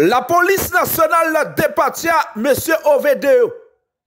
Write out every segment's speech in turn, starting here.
La polis nasyonal la depatia mese OVD yo.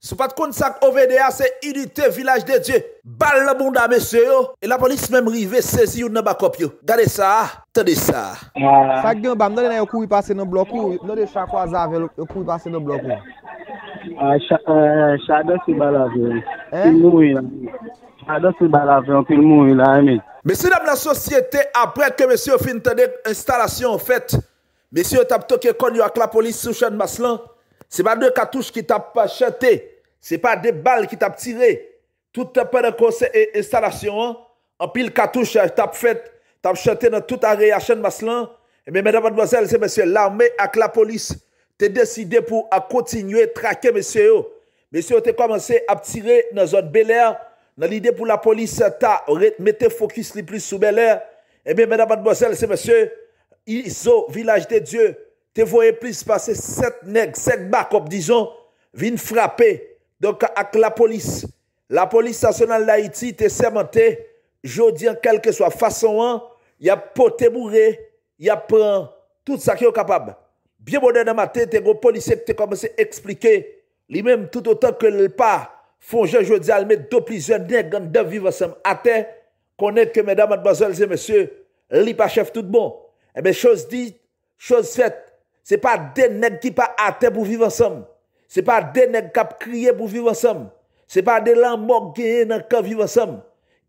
Sou pat kon sak OVD e a se idite vilaj de dje. Bal la moun da mese yo. E la polis mem rive sezi yon nan bakop yo. Gade sa, tade sa. Ah. Sak gyan bam, nade nan yon kou yi pase nan blok yon. Nade yon chakwa zave yon kou yi pase nan blok yon. A, chakwa zave yon. A, chakwa zave yon. Mese nam la sosyete apre ke mese yon fin tade instalasyon fet. Monsieur t'a toqué connu avec la police sous chaîne Maslan. C'est pas deux cartouches qui t'a chanté. C'est pas des balles qui t'a tiré. Tout pendant qu'on et installation, hein. en pile cartouche eh, t'a fait, t'a chanté dans toute la chaîne Maslan. Eh bien, mesdames, mademoiselles et messieurs, l'armée avec la police t'es décidé pour à continuer à traquer monsieur. Oh. Monsieur t'as commencé à tirer dans la zone Bel Air. Dans l'idée pour la police, t'a mettez focus le plus sous Bel Air. Et eh bien, mesdames, mademoiselles et messieurs, Izo, vilaj de Diyo, te voye plis pase set neg, set bakop, dijon, vin frape. Don ka ak la polis. La polis sasonal la Iti te semente, jodi an kelke swa fason an, ya pote moure, ya pren, tout sa ki yo kapab. Biye bode namate, te go polisek te kome se eksplike, li menm tout otan ke l pa fonje jodi alme, do plis en neg, gan dev viva sem ate, konet ke medam an bazolze mese, li pa chef tout bon. Eh chose dit, Chose fet, Se pa den neg ki pa ate pou vivan sam, Se pa den neg kap kriye pou vivan sam, Se pa den lan mok geye nan ka vivan sam,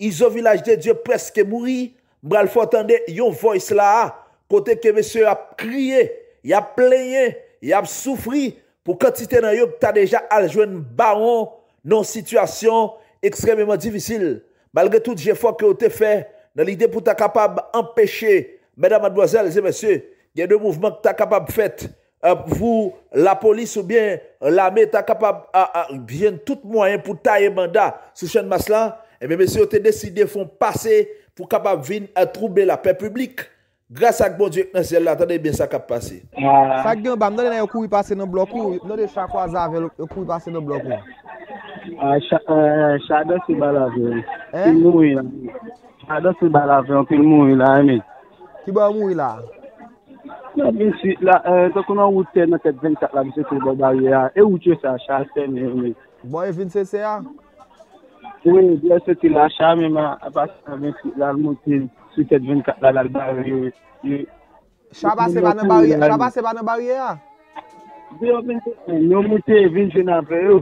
Izo vilaj de Diyo preske mouri, Mbra l fwa tande yon voice la, Kote ke mese yo ap kriye, Yo ap plenye, Yo ap soufri, Pou katite nan yon, Ta deja aljwen baron, Non situasyon ekstrememo divisil, Malre tout je fwa ke o te fe, Nan l ide pou ta kapab empeshe, Mèdam adwazèl, se mèsyè, gen nou mouvman ki ta kapab fèt, la polis ou bien l'ame ta kapab gen tout mouayen pou taye mandat sou chèn maslan, mèmèsyè, o te deside foun pasè pou kapab vin a troubè la pè publik. Gras ak bon dièk, nan se l'atande bin sa kap pasè. Sak gen bam, nan e nan yo kou yi pasè nan blokou, nan e chakwa zavè yo kou yi pasè nan blokou. Chakwa zavè yo kou yi pasè nan blokou. Chakwa zavè yo kou yi pasè nan blokou. Ki bo yon moun wila? Nan bin si, la, eh, to konon wote nan kèd vin kak la bise kèd vin kak la lal barye ya. E wote se a chase ni, yon mi. Bo yon vin se se ya? Wè, di a se ti la chame ma, apas nan bin si, la, moun ti, si kèd vin kak la lal barye ya. Chaba se ban nan barye ya? Di yo vin se se, yon moun ti vin vin apre yo.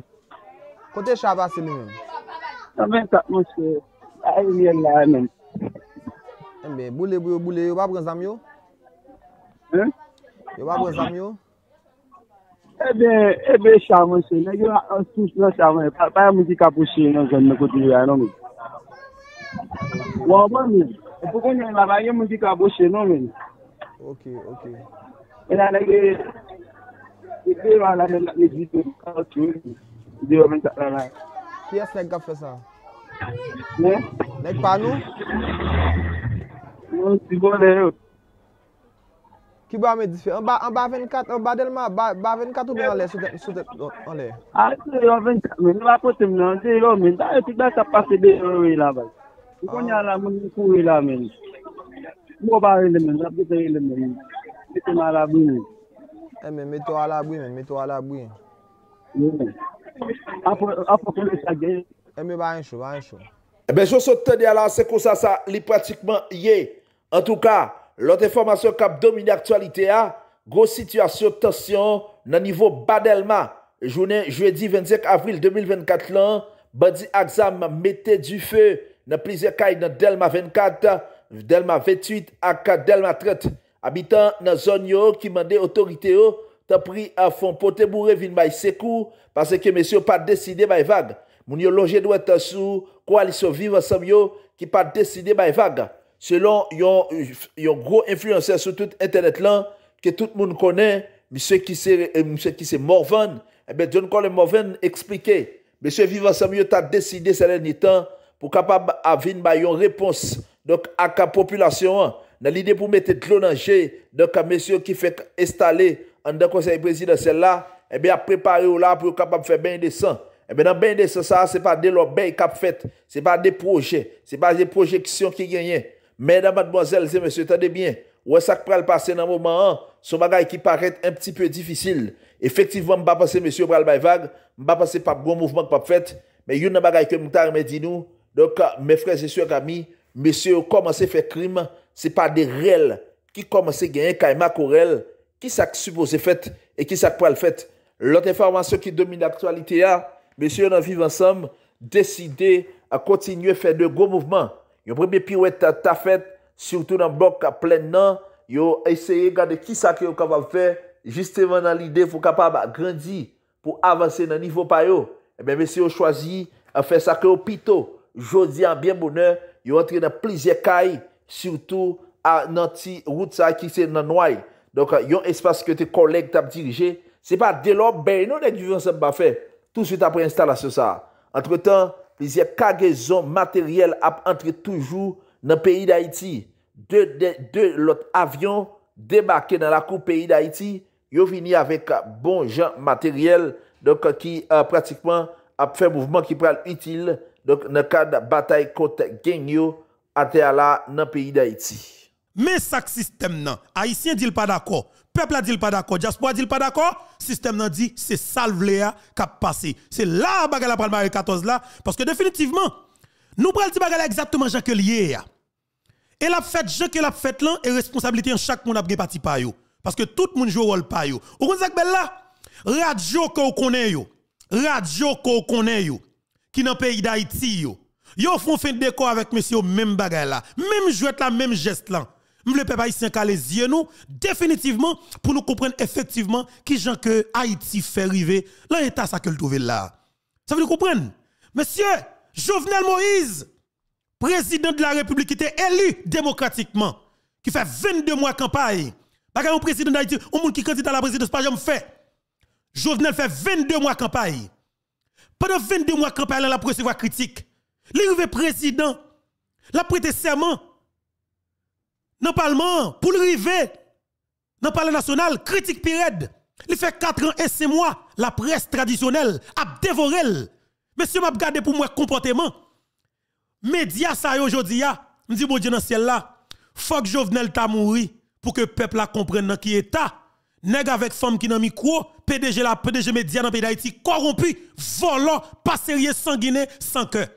Kote chaba se ni? Nan bin kak moun se, a yon yon lanen. Mbe, eh boule boule, yo wap gen zamyo? E? Yo wap gen zamyo? E be, e be chan mwen se, non, ne gen yo an sou chan mwen, pa yon moun di ka pwosye yon gen mwen koti yon anon men. Wou an bon, mwen men, e pou kon yon la vay yon moun di ka pwosye anon men. Ok, ok. E nan ne gen, e gen yon an lal men lak ni di tou, koutou yon, di yon men chan mwen. Ki asnek gaf se sa? Ne? Nek pa nou? Ne? Mwen ti gwa de yo. Ki ba mwen disfe? An ba 24? An ba delman? Ba 24 ou mwen le? Soute on le? An se yo 24 mwen. Mwen apote mnen. An se yo mwen. Ta epi da sa pa se de yon wè la bay. Yon yon ala mwen yon kou wè la mwen. Mwen ba 24 mwen. Ape se yon mwen mwen. Mwen te e, mwen ala bwi mwen. E mwen me to ala bwi mwen. Me to ala bwi mwen. Mwen mwen. Apo kone sa gen. E mwen ba en chou. Ba en chou. E bejou se te di ala se kousa sa li pratikman ye An tou ka, lote formasyon kap domine aktualite a, gwo situasyon tasyon nan nivou badelma. Jounen, jwedi, venzek avril 2024 lan, badi aksam mette du fe, nan plize kaj nan delma 24, delma 28, akka delma 30. Abitan nan zon yo ki mande otorite yo, ta pri a fon pote mou revin may sekou, pase ke mesyo pat deside may vag. Moun yo loje dwe tasou, kwa li so vivan sam yo ki pat deside may vag. Selon yon gros influencer sou tout internet lan, ke tout moun konen, msye ki se Morvan, ebe, joun kon le Morvan eksplike, msye vivan sa myot a deside selenitan, pou kapab avin ba yon repons, dok ak a populasyon an, nan lide pou mette dronanje, dok a msye ki fek estale, an de konsey presi dan sel la, ebe, eh a prepari ou la pou kapab fek ben desan. Ebe, nan ben desan sa, se pa de lor ben kap fet, se pa de proje, se pa de projeksyon ki genyen, Mè nan madmoazèl, zè mè sè tande byen, wè sak pral pase nan mouman an, sou bagay ki paret un pti pyo difisil. Efektivman mba pase mè sè mè sè pral bay vag, mba pase pap gro mouvman k pap fèt, mè yon nan bagay ke moutar mè di nou, donk mè frez sè sè rami, mè sè yon komanse fè kriman, se pa de rel ki komanse genyen kaymak ou rel, ki sak subose fèt, e ki sak pral fèt. Lòt informasyon ki domine aktualite ya, mè sè yon nan viv ansam, deside a kontinye fè de gro mouvman an, Yon preme piwet ta fet, Surtout nan blok a plen nan, Yon eseye gade ki sa ke yo kapap fe, Justevan nan lide, Fou kapap a grandi, Pou avanse nan nifo payo, Ebe se yo chwazi, A fe sa ke yo pito, Jodi an bien boner, Yon entre nan plize kai, Surtout nan ti, Rout sa ki se nan noy, Donk yon espase ke te kolek tap dirije, Se pa delo berno nek diyon sa bap fe, Tout suta pou instalasyon sa, Antre tan, Bizye kagezon materyel ap entre toujou nan peyi da iti. De lot avyon, debake nan la kou peyi da iti, yo vini avek bon jan materyel, doke ki euh, pratikman ap fe mouvman ki pral itil, doke ne kade batay kont genyo ate ala nan peyi da iti. Men sak sistem nan, a isye dil pa dako? Peuple a dit pas d'accord, diaspora dit pas d'accord, système n'a dit c'est salve qui a passé. C'est là bagala pral Marie 14 là parce que définitivement nous pral dit bagala exactement Jacques lié Et la fête que la fête là et responsabilité en chaque monde a parti pa yo parce que tout le monde joue rôle pa yo. Ou que là radio qu'on connaît yo, radio qu'on connaît yo qui dans pays d'Haïti yo. Yo font fin de décor avec monsieur même là, même jouet la même geste là. Nous voulons pas ici les nous définitivement pour nous comprendre effectivement qui genre que Haïti fait arriver l'état ça que le trouver là. Ça veut comprendre. Monsieur Jovenel Moïse, président de la République qui était élu démocratiquement, qui fait 22 mois de campagne. On un président d'Haïti, un monde qui candidat à la présidence pas jamais fait. Jovenel fait 22 mois de campagne. Pendant 22 mois de campagne, il a recevoir critique. L'arrivée président, l'a prêté serment dans le Parlement, pour le river, dans le Parlement national, critique pirade. Il fait 4 ans et 6 mois, la presse traditionnelle a dévoré. Monsieur m'a regardé pour moi comportement. Média ça y aujourd'hui, me dit bon Dieu dans le ciel là, faut que Jovenel ta mouri pour que le peuple comprenne dans qui état. Nèg avec femme qui dans micro, PDG la PDG média dans pays d'Haïti corrompu, volant, pas sérieux, sanguiné, sans cœur.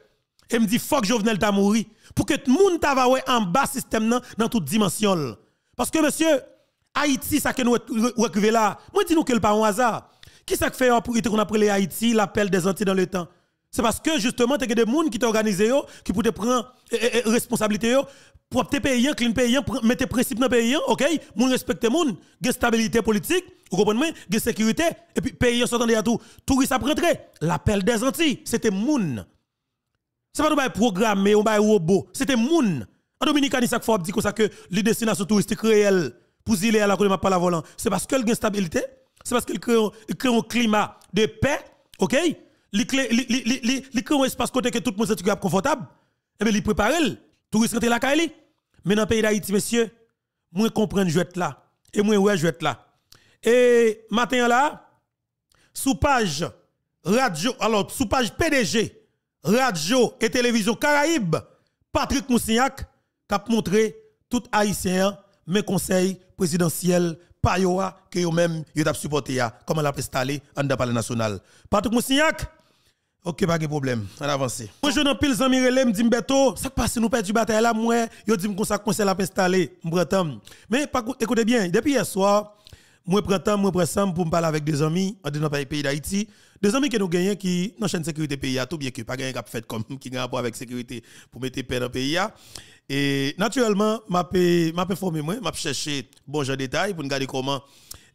Et me dit faut que Jovenel ta mouri pour que tout le monde soit en bas système nan, dans toute dimensions. Parce que monsieur, Haïti, ce que nous retrouvons là, moi dis nous que le pas un hasard. Qui ça fait hein, pour qu'on appelle Haïti l'appel des Antilles dans le temps? C'est parce que justement, tu as des gens qui t'organisent, qui pour te prendre eh, eh, eh responsabilité, pour te payer, clean payer, mettre principe dans le pays, ok? Moun respecte moun, gen stabilité politique, vous comprenez? Gen sécurité, et puis pays s'entendait à tout. tout ça s'apprêtait, L'appel des Antilles, c'était gens. C'est pas un programmé, un robot. C'était moun. En Dominique, ça faut dire que les destinations touristiques réelles pour zile à la colonne pas la volant, c'est parce qu'elle une stabilité, c'est parce qu'elle crée un climat de paix, OK Il crée un espace côté que tout le monde est confortable. Eh bien il prépare touristes touriste rentre là Mais dans le pays d'Haïti messieurs, moi vais être là et moi ouais jouette là. Et maintenant là, sous page radio alors sous page PDG radio et télévision Caraïbes, Patrick Moussignac, qui a montré tout Haïtien mes conseils présidentiels par yoa que yo même yo t'a supporté comment l'a installé en dans palais national Patrick Moussignac OK pas de problème on avance bonjour dans pile zami relé me dit Beto ça passe nous perdu bataille là moi yo dit me comme ça conseil l'a installé Bretagne. mais écoutez bien depuis hier soir moi, prends temps, moi, prends pour me parler avec des amis, en dans le pays d'Haïti. Des amis que nous gagnons qui, dans chaîne sécurité pays, tout bien que pas gagné cap fait comme, qui a pas avec sécurité pour mettre paix dans le pays. Et naturellement, m'a m'a formé moi, m'a cherché bon genre détail pour nous regarder comment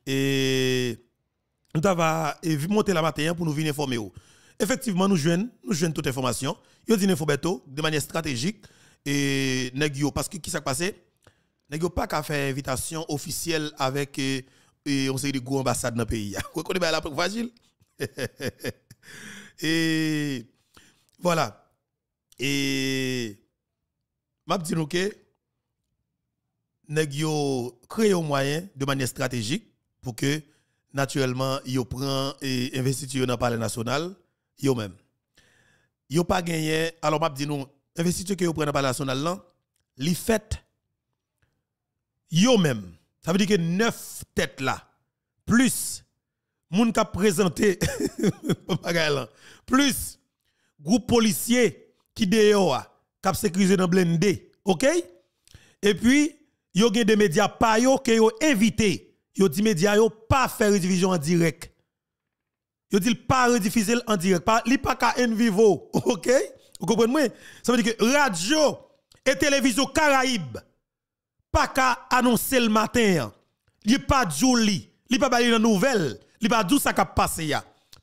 et nous avons e monter la matin pour nous venir informer. Effectivement, nous joignons, nous joignons toute information. Yo dit Beto de manière stratégique et parce que qui s'est passé? N'est pas qu'à faire invitation officielle avec euh, et on sait des gros ambassades dans le pays. Vous connaissez la fragile? et voilà. Et je dit nous que nous avons créé un moyen de manière stratégique pour que naturellement yo prend et investiture dans palais national yo même. Yo pas gagné alors m'a dit nous que yo prend dans palais national là, li fait yo même ça veut dire que neuf têtes là, plus, moun qui a présenté, plus, groupe policier qui dehors, qui ah, a sécurisé dans blindé, ok? Et puis, y a des médias pa yo que yo invité, yo dit médias yo pas faire division en direct. Yo dit pas rediffuser en direct, pas li pas ka en vivo, ok? Vous comprenez? Ça veut dire que radio et télévision Caraïbes pas qu'à annoncer le matin. Il hein. a pas li, Il a pas de nouvelle. Il a pas tout ça qui a passé.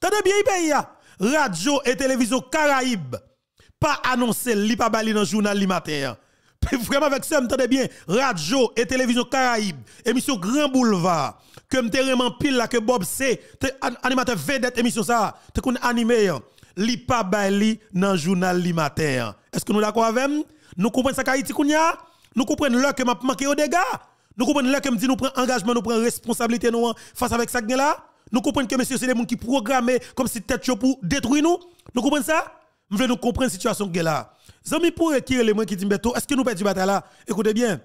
Tenez bien, ben, ya. Radio et télévision Caraïbes. Pas annoncé, il pas dans le journal le matin. Hein. Vraiment avec ça, m'entendez bien. Radio et télévision Caraïbes. Émission Grand Boulevard. Que m'te vraiment pile là que Bob C. Animateur vedette émission ça. Te qu'on animé. Hein. Li pas dans le journal le matin. Est-ce que nous d'accord avec Nous comprenons ça qu'Haïti y a? Nous comprenons là que m'a manqué au dégât. Nous comprenons là que me dit nous prenons engagement, nous prenons responsabilité nous face avec ça là. Nous comprenons que monsieur c'est des gens qui programment comme si tête pour détruire nous. Nous comprenons ça Nous voulons nous comprendre la situation que là. Zami pour retirer les qui disent est-ce que nous perdons la bataille là Écoutez bien.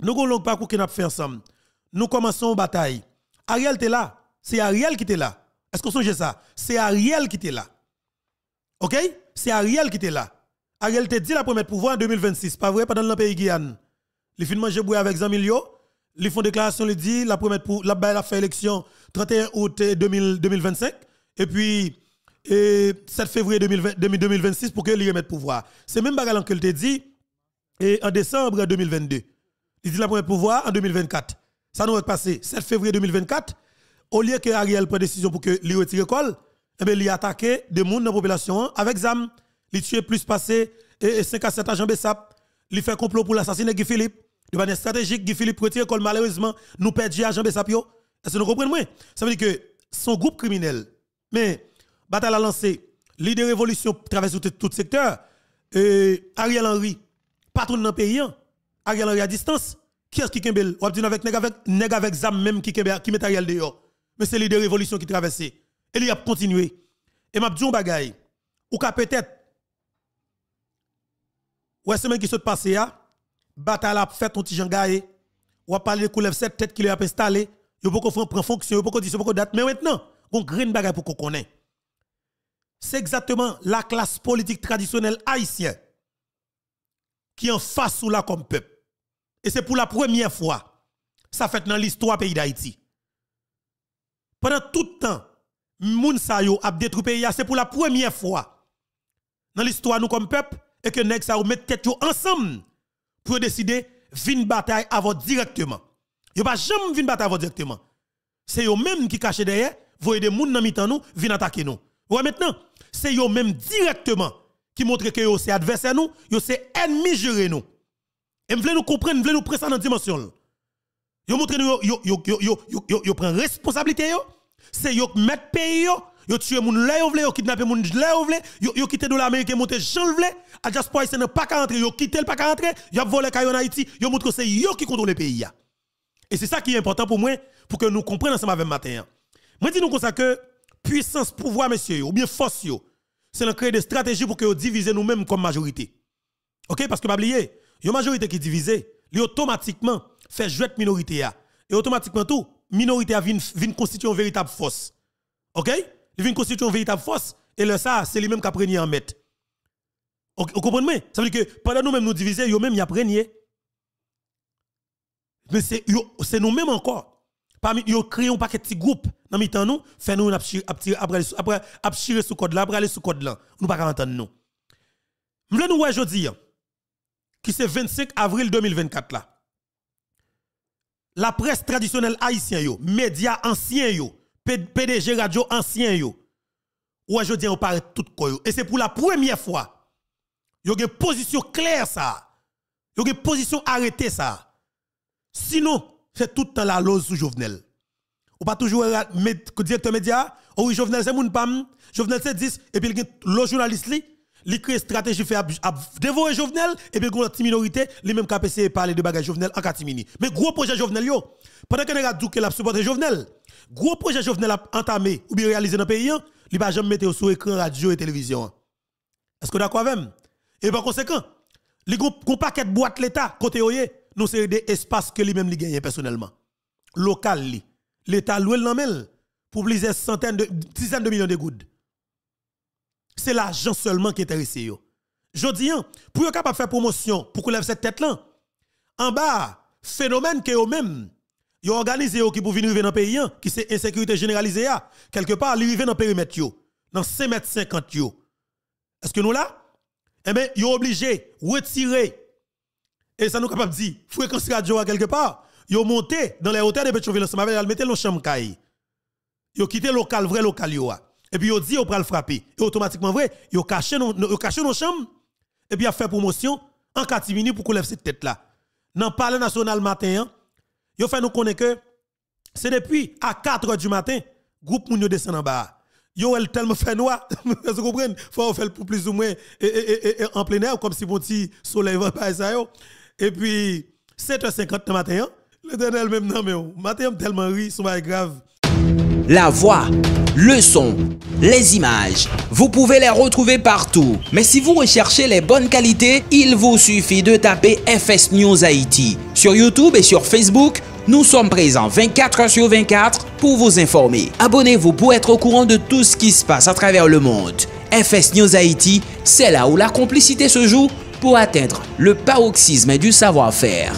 Nous avons long parcours qu'on n'a fait ensemble. Nous commençons une bataille. Ariel est là. C'est Ariel qui est là. Est-ce que vous songez ça C'est Ariel qui est là. OK C'est Ariel qui est là. Ariel te dit la première pouvoir en 2026, pas vrai, pendant le pays Guyane. Il de manger bruit avec Zamilio, fait font déclaration, il dit la promesse pour la le fait élection 31 août 2025 et puis 7 février 2026 pour que lui remette pouvoir. C'est même bagarre que te dit et en décembre 2022. Il dit la première pouvoir en 2024. Ça nous est passé 7 février 2024 au lieu que Ariel prenne décision pour que lui retire l'école, eh bien, il attaqué des gens dans la population avec ZAM. Il tue plus passé et 5 à 7 agents Bessap. Il fait complot pour l'assassiner Guy Philippe. De manière stratégique, Guy Philippe retire malheureusement nous à Jean Bessap. Est-ce que nous comprenons Ça veut dire que son groupe criminel, mais bataille a lancé, l'idée révolution traverse tout, secteur. Et Ariel Henry, patron dans le pays, hein. Ariel Henry à distance. Qui est-ce qui qui Ou avec nèg avec avec zam même qui qui met Ariel dehors. Mais c'est l'idée révolution qui traverse. Et il a continué. Et m'a dit un bagay. Ou ka peut-être Ouais, que qui se passe, ah? bataille a fait ton petit Ou a parlé de cette tête qu'il a installé. Yo pas prendre fonction, yo pas dire pas date. Mais maintenant, on green bagay pour qu'on connaître. C'est exactement la classe politique traditionnelle haïtienne qui en face ou comme peuple. Et c'est pour la première fois ça fait dans l'histoire pays d'Haïti. Pendant tout le temps, moun sa yo a détruit pays c'est pour la première fois dans l'histoire nous comme peuple et que nèg ça ou mettre tête ensemble pour décider vin bataille avant directement. Yo pas jamais vin bataille avant directement. C'est eux même qui cachent derrière, voyez des moun dans mitan nous, vin attaquer nous. Ouais maintenant, c'est eux même directement qui montre que c'est adversaire nous, yo c'est ennemi juré nous. Et voulez nous comprendre, voulez nous prendre ça dans dimension. Yo montre nous yo yo yo yo yo prend responsabilité yo. C'est yo mettent pays yo, yo tuer moun là yo vle, yo kidnapper moun là yo vle, yo yo quitter dollar l'Amérique monter Jean vle à diaspora c'est n'a pas qu'à rentrer, yo quitté le pas qu'à rentrer, yo volé caillou en Haïti, yo montre que c'est yo qui contrôle le pays Et c'est ça qui est important pour moi pour que nous comprenions ensemble avec matin. Moi dis nous comme ça que puissance pouvoir messieurs ou bien force yo, c'est de créer des stratégies pour que nous diviser nous-mêmes comme majorité. OK parce que pas oublier, une majorité qui divisée, li automatiquement fait jouer minorité a. Et automatiquement tout, minorité a vient constituer une véritable force. OK Il vient constituer une véritable force et le ça, c'est lui-même qui a pris en mettre. Vous comprenez Ça veut dire que pendant nous-mêmes nous divisons, nous mêmes y a Mais c'est nous-mêmes encore. Parmi yo créé un paquet groupe groupes dans temps nous, fait nous après après après ce code là, après aller ce code là. Nous pas entendre nous. M'le nous aujourd'hui jodi hein, qui c'est 25 avril 2024 là. La presse traditionnelle haïtienne yo, médias anciens yo, PDG radio anciens yo. Ou jodi on parle tout quoi Et c'est pour la première fois y a une position claire ça. y a une position arrêtée ça. Sinon, c'est tout le temps la lose sous Jovenel. Ou pas toujours le euh, directeur média, ou oh oui, Jovenel c'est moun pam, Jovenel c'est 10 et puis le journaliste il crée une stratégie fait dévorer Jovenel et puis une minorité, les mêmes KPC parler de bagages Jovenel en Mini. Mais gros projet Jovenel yo, pendant que y a supporté que l'a supporter Jovenel, gros projet Jovenel a entamé ou bien réalisé dans le pays, hein, li pas jamais mettre sur écran radio et télévision. Est-ce que d'accord avec et par conséquent, les gros pas de boîtes l'État, côté Oye, nous c'est des espaces que lui-même gagne personnellement. Local L'État loue même pour plusieurs centaines de, dizaines de millions de gouttes. C'est l'argent seulement qui est intéressé. Je dis, hein, pour être capable de faire promotion, pour qu'on lève cette tête-là, en bas, phénomène que eux-mêmes, ils organisé qui pour venir dans le pays, hein, qui c'est insécurité généralisée, hein. quelque part, ils dans le périmètre, dans 5 mètres 50. Est-ce que nous là? eh bien, ils ont obligés de retirer. Et ça nous capable de dire, fréquence radio à quelque part, ils ont monté dans les hôtels de Petroville ensemble avec, ils mettent chambres chambre Ils ont quitté le local, vrai local, Et puis ils ont dit, ils va le frapper. Et automatiquement, vrai, ils ont caché nos chambres. Et puis ils ont fait promotion en 4 minutes pour qu'on lève cette tête-là. Dans le palais national matin, ils hein, ont fait nous connaître que c'est depuis à 4 h du matin, groupe moun descend en bas yo elle tellement fait noir vous comprenez faut faire pour plus ou moins et, en plein air comme si mon petit soleil va pas ça yo et puis 7h50 du matin hein? dernier même non mais oh, matin tellement ri c'est pas grave la voix le son, les images. Vous pouvez les retrouver partout. Mais si vous recherchez les bonnes qualités, il vous suffit de taper FS News Haïti. Sur YouTube et sur Facebook, nous sommes présents 24 heures sur 24 pour vous informer. Abonnez-vous pour être au courant de tout ce qui se passe à travers le monde. FS News Haïti, c'est là où la complicité se joue pour atteindre le paroxysme du savoir-faire.